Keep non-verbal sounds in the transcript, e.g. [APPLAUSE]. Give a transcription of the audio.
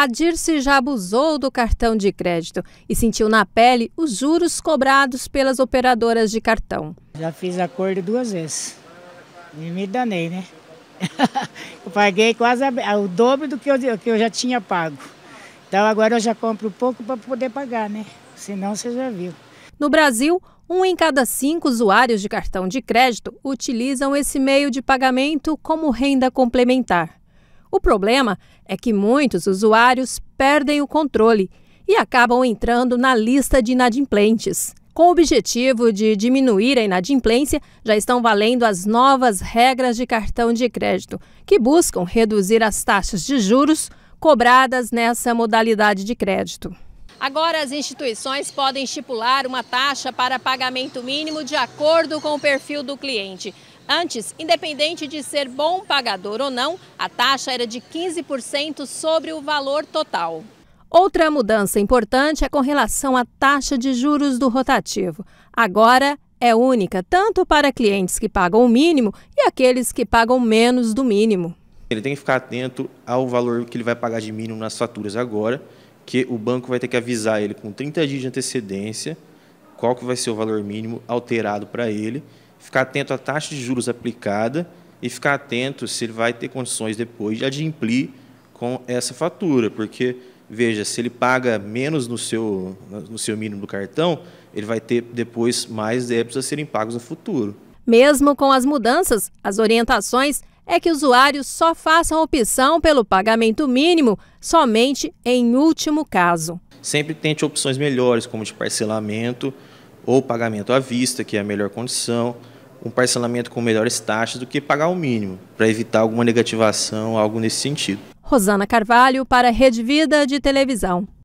A Dirce já abusou do cartão de crédito e sentiu na pele os juros cobrados pelas operadoras de cartão. Já fiz acordo duas vezes e me danei, né? [LAUGHS] eu paguei quase o dobro do que eu, que eu já tinha pago. Então agora eu já compro pouco para poder pagar, né? Senão você já viu. No Brasil, um em cada cinco usuários de cartão de crédito utilizam esse meio de pagamento como renda complementar. O problema é que muitos usuários perdem o controle e acabam entrando na lista de inadimplentes. Com o objetivo de diminuir a inadimplência, já estão valendo as novas regras de cartão de crédito, que buscam reduzir as taxas de juros cobradas nessa modalidade de crédito. Agora, as instituições podem estipular uma taxa para pagamento mínimo de acordo com o perfil do cliente. Antes, independente de ser bom pagador ou não, a taxa era de 15% sobre o valor total. Outra mudança importante é com relação à taxa de juros do rotativo. Agora é única tanto para clientes que pagam o mínimo e aqueles que pagam menos do mínimo. Ele tem que ficar atento ao valor que ele vai pagar de mínimo nas faturas agora que o banco vai ter que avisar ele com 30 dias de antecedência qual que vai ser o valor mínimo alterado para ele, ficar atento à taxa de juros aplicada e ficar atento se ele vai ter condições depois de adimplir com essa fatura, porque veja, se ele paga menos no seu no seu mínimo do cartão, ele vai ter depois mais débitos a serem pagos no futuro. Mesmo com as mudanças, as orientações é que usuários só façam opção pelo pagamento mínimo somente em último caso. Sempre tente opções melhores, como de parcelamento ou pagamento à vista, que é a melhor condição, um parcelamento com melhores taxas do que pagar o mínimo, para evitar alguma negativação, algo nesse sentido. Rosana Carvalho para a Rede Vida de Televisão.